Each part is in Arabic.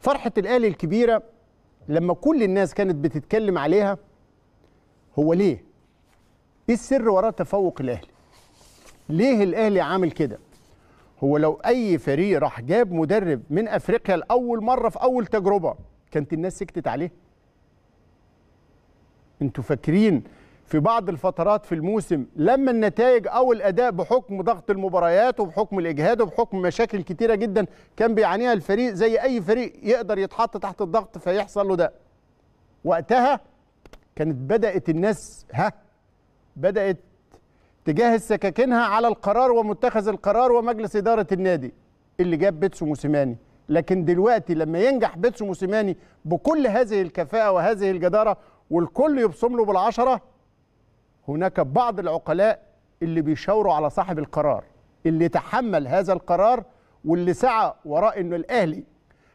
فرحة الاهلي الكبيرة لما كل الناس كانت بتتكلم عليها هو ليه؟ إيه السر وراء تفوق الأهلي؟ ليه الأهلي عامل كده؟ هو لو أي فريق راح جاب مدرب من أفريقيا لأول مرة في أول تجربة كانت الناس سكتت عليه؟ أنتوا فاكرين في بعض الفترات في الموسم لما النتائج او الاداء بحكم ضغط المباريات وبحكم الاجهاد وبحكم مشاكل كتيره جدا كان بيعانيها الفريق زي اي فريق يقدر يتحط تحت الضغط فيحصل له ده وقتها كانت بدات الناس ها بدات تجهز سكاكينها على القرار ومتخذ القرار ومجلس اداره النادي اللي جاب بيتسو موسيماني لكن دلوقتي لما ينجح بيتسو موسيماني بكل هذه الكفاءه وهذه الجداره والكل يبصم له بالعشره هناك بعض العقلاء اللي بيشاوروا على صاحب القرار اللي تحمل هذا القرار واللي سعى وراء انه الاهلي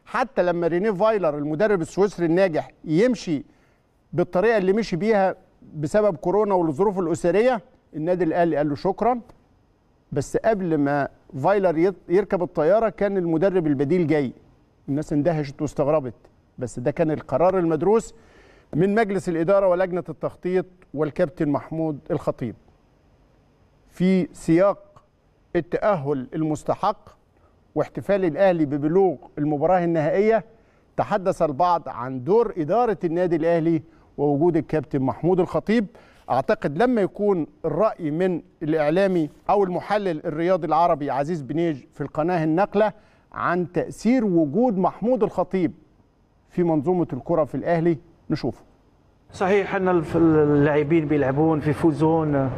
حتى لما رينيه فايلر المدرب السويسري الناجح يمشي بالطريقه اللي مشي بيها بسبب كورونا والظروف الاسريه النادي الاهلي قال له شكرا بس قبل ما فايلر يركب الطياره كان المدرب البديل جاي الناس اندهشت واستغربت بس ده كان القرار المدروس من مجلس الإدارة ولجنة التخطيط والكابتن محمود الخطيب في سياق التأهل المستحق واحتفال الأهلي ببلوغ المباراة النهائية تحدث البعض عن دور إدارة النادي الأهلي ووجود الكابتن محمود الخطيب أعتقد لما يكون الرأي من الإعلامي أو المحلل الرياضي العربي عزيز بنيج في القناة النقلة عن تأثير وجود محمود الخطيب في منظومة الكرة في الأهلي نشوفه صحيح ان اللاعبين بيلعبون في فوزون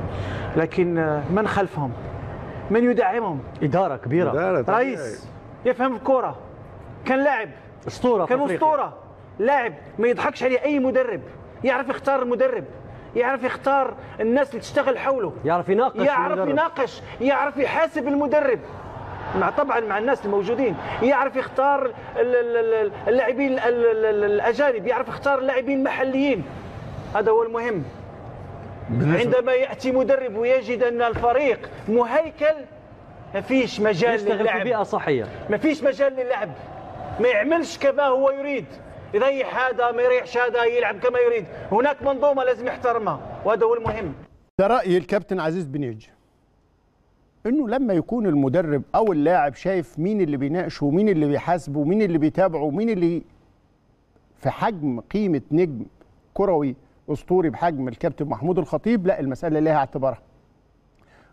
لكن من خلفهم من يدعمهم اداره كبيره إدارة رئيس يفهم الكره كان لاعب اسطوره كان اسطوره لاعب ما يضحكش عليه اي مدرب يعرف يختار المدرب يعرف يختار الناس اللي تشتغل حوله يعرف يناقش يعرف المدرب. يناقش يعرف يحاسب المدرب مع طبعا مع الناس الموجودين يعرف يختار اللاعبين الاجانب يعرف يختار اللاعبين المحليين هذا هو المهم عندما ياتي مدرب ويجد ان الفريق مهيكل ما فيش مجال للعب بيئه صحيه ما فيش مجال للعب ما يعملش كما هو يريد يريح هذا ما يريحش هذا يلعب كما يريد هناك منظومه لازم يحترمها وهذا هو المهم ده راي الكابتن عزيز بنيجي انه لما يكون المدرب او اللاعب شايف مين اللي بيناقشه ومين اللي بيحاسبه ومين اللي بيتابعه ومين اللي في حجم قيمه نجم كروي اسطوري بحجم الكابتن محمود الخطيب لا المساله ليها اعتبارها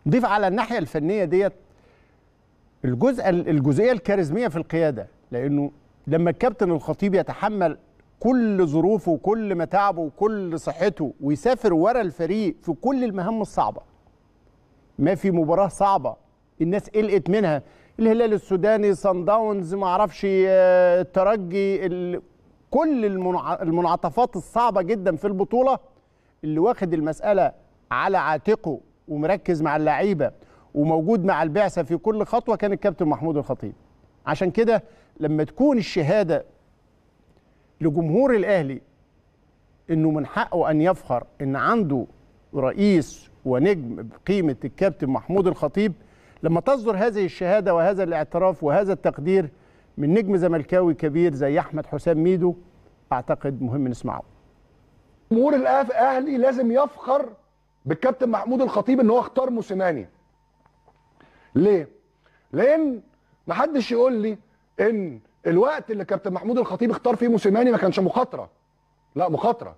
نضيف على الناحيه الفنيه ديت الجزء الجزئيه الكاريزميه في القياده لانه لما الكابتن الخطيب يتحمل كل ظروفه وكل متاعبه وكل صحته ويسافر ورا الفريق في كل المهام الصعبه ما في مباراه صعبه الناس قلقت منها الهلال السوداني صن داونز ما اعرفش آه، الترجي كل المنعطفات الصعبه جدا في البطوله اللي واخد المساله على عاتقه ومركز مع اللعيبه وموجود مع البعثه في كل خطوه كان الكابتن محمود الخطيب عشان كده لما تكون الشهاده لجمهور الاهلي انه من حقه ان يفخر ان عنده رئيس ونجم بقيمه الكابتن محمود الخطيب لما تصدر هذه الشهاده وهذا الاعتراف وهذا التقدير من نجم زملكاوي كبير زي احمد حسام ميدو اعتقد مهم نسمعه. جمهور الاهلي لازم يفخر بالكابتن محمود الخطيب ان هو اختار موسيماني. ليه؟ لان محدش يقول لي ان الوقت اللي كابتن محمود الخطيب اختار فيه موسيماني ما كانش مخاطره. لا مخاطره.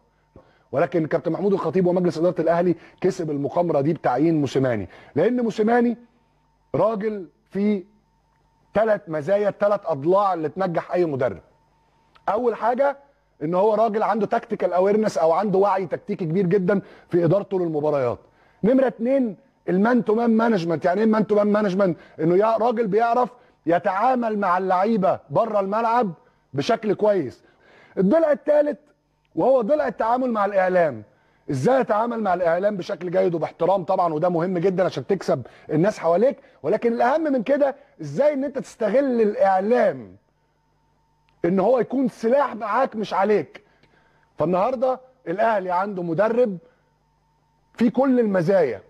ولكن كابتن محمود الخطيب ومجلس اداره الاهلي كسب المقامره دي بتعيين موسيماني لان موسيماني راجل في ثلاث مزايا ثلاث اضلاع اللي تنجح اي مدرب اول حاجه ان هو راجل عنده تكتيكال اويرنس او عنده وعي تكتيكي كبير جدا في ادارته للمباريات نمره اتنين المان تو مان مانجمنت يعني ايه مان تو مان مانجمنت انه يا راجل بيعرف يتعامل مع اللعيبه بره الملعب بشكل كويس الضلع الثالث وهو ضلع التعامل مع الاعلام ازاي اتعامل مع الاعلام بشكل جيد وباحترام طبعا وده مهم جدا عشان تكسب الناس حواليك ولكن الاهم من كده ازاي ان انت تستغل الاعلام ان هو يكون سلاح معاك مش عليك فالنهارده الاهلي عنده مدرب في كل المزايا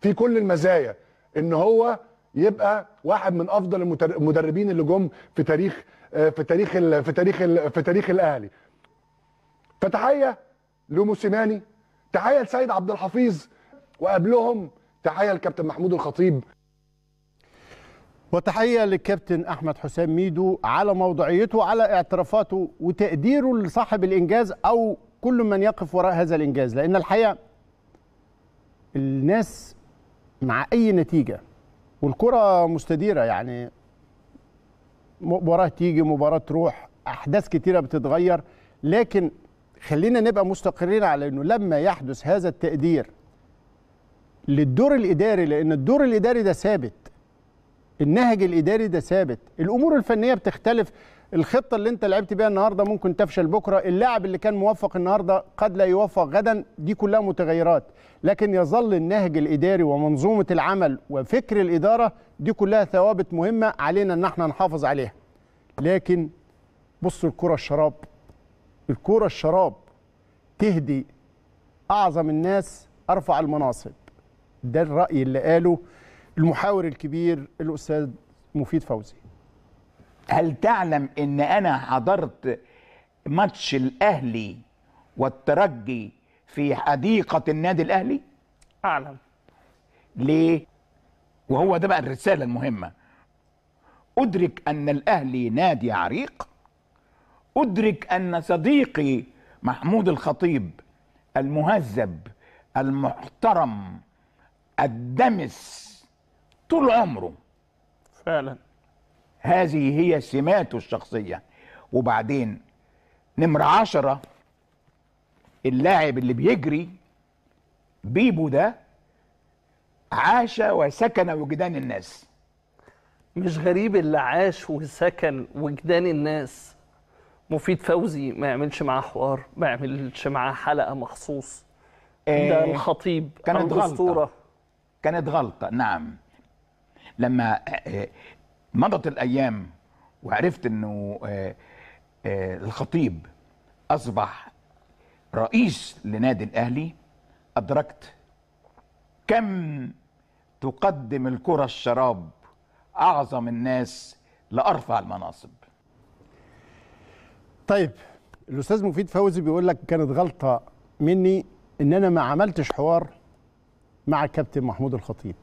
في كل المزايا ان هو يبقى واحد من افضل المدربين اللي جم في تاريخ آه، في تاريخ في تاريخ في تاريخ الاهلي فتحيه لموسيماني تحيه لسيد عبد الحفيظ وقبلهم تحيه لكابتن محمود الخطيب وتحية للكابتن أحمد حسام ميدو على موضوعيته وعلى اعترافاته وتقديره لصاحب الإنجاز أو كل من يقف وراء هذا الإنجاز لأن الحقيقة الناس مع أي نتيجة والكرة مستديرة يعني مباراة تيجي مباراة تروح أحداث كتيرة بتتغير لكن خلينا نبقى مستقرين على انه لما يحدث هذا التقدير للدور الاداري لان الدور الاداري ده ثابت النهج الاداري ده ثابت الامور الفنيه بتختلف الخطه اللي انت لعبت بيها النهارده ممكن تفشل بكره اللاعب اللي كان موفق النهارده قد لا يوفق غدا دي كلها متغيرات لكن يظل النهج الاداري ومنظومه العمل وفكر الاداره دي كلها ثوابت مهمه علينا ان احنا نحافظ عليها لكن بصوا الكره الشراب الكوره الشراب تهدي اعظم الناس ارفع المناصب ده الراي اللي قاله المحاور الكبير الاستاذ مفيد فوزي هل تعلم ان انا حضرت ماتش الاهلي والترجي في حديقه النادي الاهلي اعلم ليه وهو ده بقى الرساله المهمه ادرك ان الاهلي نادي عريق أدرك أن صديقي محمود الخطيب المهذب المحترم الدمس طول عمره فعلا هذه هي سماته الشخصية وبعدين نمرة عشرة اللاعب اللي بيجري بيبو ده عاش وسكن وجدان الناس مش غريب اللي عاش وسكن وجدان الناس مفيد فوزي ما يعملش معاه حوار ما يعملش معاه حلقه مخصوص إيه، ده الخطيب كانت غلطه كانت غلطه نعم لما آه، آه، مضت الايام وعرفت انه آه، الخطيب اصبح رئيس لنادي الاهلي ادركت كم تقدم الكره الشراب اعظم الناس لارفع المناصب طيب الاستاذ مفيد فوزي بيقول لك كانت غلطه مني ان انا ما عملتش حوار مع الكابتن محمود الخطيب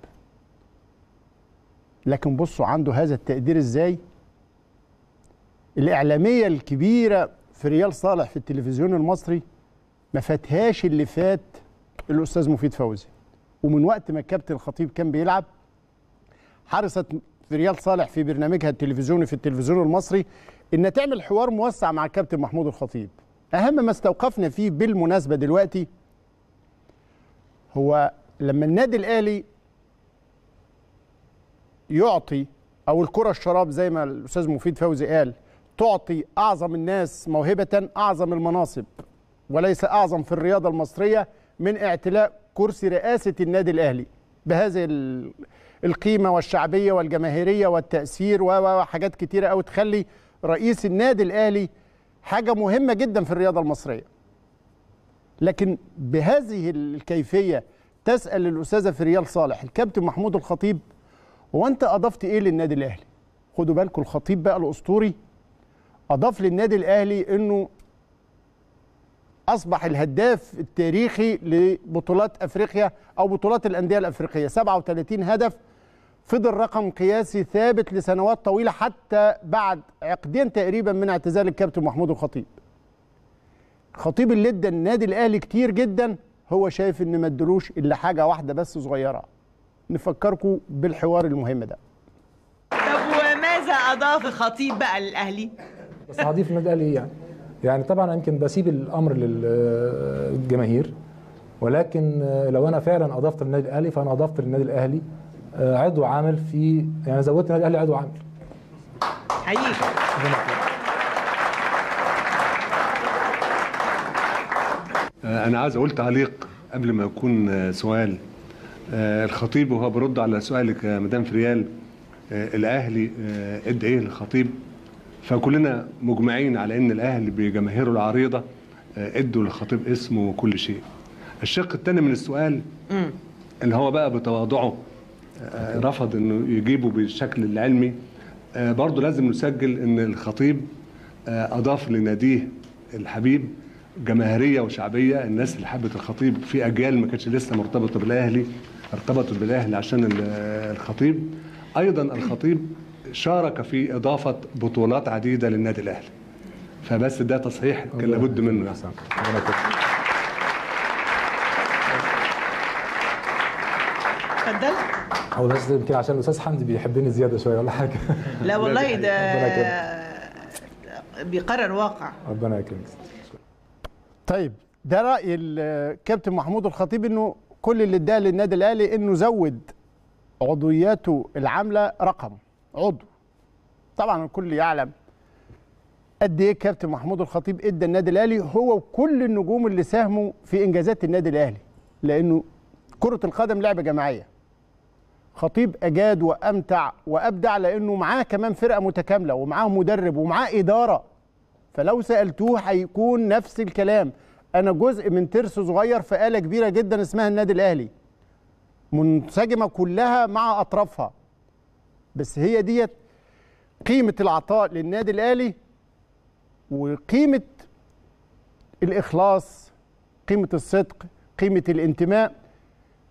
لكن بصوا عنده هذا التقدير ازاي الاعلاميه الكبيره في ريال صالح في التلفزيون المصري ما فاتهاش اللي فات الاستاذ مفيد فوزي ومن وقت ما الكابتن الخطيب كان بيلعب حرصت في ريال صالح في برنامجها التلفزيوني في التلفزيون المصري ان تعمل حوار موسع مع الكابتن محمود الخطيب اهم ما استوقفنا فيه بالمناسبه دلوقتي هو لما النادي الاهلي يعطي او الكره الشراب زي ما الاستاذ مفيد فوزي قال تعطي اعظم الناس موهبه اعظم المناصب وليس اعظم في الرياضه المصريه من اعتلاء كرسي رئاسه النادي الاهلي بهذه القيمه والشعبيه والجماهيريه والتاثير وحاجات كتيره او تخلي رئيس النادي الاهلي حاجه مهمه جدا في الرياضه المصريه لكن بهذه الكيفيه تسال الاستاذه فريال صالح الكابتن محمود الخطيب وانت اضفت ايه للنادي الاهلي خدوا بالكم الخطيب بقى الاسطوري اضاف للنادي الاهلي انه اصبح الهداف التاريخي لبطولات افريقيا او بطولات الانديه الافريقيه 37 هدف فضل رقم قياسي ثابت لسنوات طويله حتى بعد عقدين تقريبا من اعتزال الكابتن محمود الخطيب. الخطيب اللي ادى النادي الاهلي كتير جدا هو شايف ان ما ادلوش الا حاجه واحده بس صغيره. نفكركم بالحوار المهم ده. طب وماذا اضاف الخطيب بقى للاهلي؟ بس هضيف النادي الاهلي إيه يعني؟ يعني طبعا يمكن بسيب الامر للجماهير ولكن لو انا فعلا اضفت للنادي الاهلي فانا اضفت للنادي الاهلي آه، عضو عامل في يعني زودت النادي الاهلي عضو عامل حقيقي آه، انا عايز اقول تعليق قبل ما يكون آه، سؤال الخطيب وهو برد على سؤالك يا مدام فريال الاهلي قد ايه للخطيب فكلنا مجمعين على ان الاهلي بجماهيره العريضه ادوا للخطيب اسمه وكل شيء الشق الثاني من السؤال اللي هو بقى بتواضعه آه، رفض انه يجيبه بالشكل العلمي آه، برضه لازم نسجل ان الخطيب آه، اضاف لناديه الحبيب جماهيريه وشعبيه الناس اللي حبت الخطيب في اجيال ما كانتش لسه مرتبطه بالاهلي ارتبطت بالاهلي عشان الخطيب ايضا الخطيب شارك في اضافه بطولات عديده للنادي الاهلي فبس ده تصحيح كان لابد منه يعني. اتفضل هو بس يمكن عشان الاستاذ حمدي بيحبني زياده شويه ولا حاجه لا والله ده بيقرر واقع ربنا يكرمك طيب ده راي الكابتن محمود الخطيب انه كل اللي اداه للنادي الاهلي انه زود عضوياته العامله رقم عضو طبعا الكل يعلم قد ايه كابتن محمود الخطيب ادى النادي الاهلي هو وكل النجوم اللي ساهموا في انجازات النادي الاهلي لانه كره القدم لعبه جماعيه خطيب اجاد وامتع وابدع لانه معاه كمان فرقه متكامله ومعاه مدرب ومعاه اداره فلو سالتوه هيكون نفس الكلام انا جزء من ترس صغير في اله كبيره جدا اسمها النادي الاهلي منسجمه كلها مع اطرافها بس هي ديت قيمه العطاء للنادي الاهلي وقيمه الاخلاص قيمه الصدق قيمه الانتماء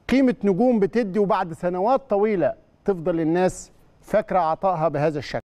قيمة نجوم بتدي وبعد سنوات طويلة تفضل الناس فاكرة عطائها بهذا الشكل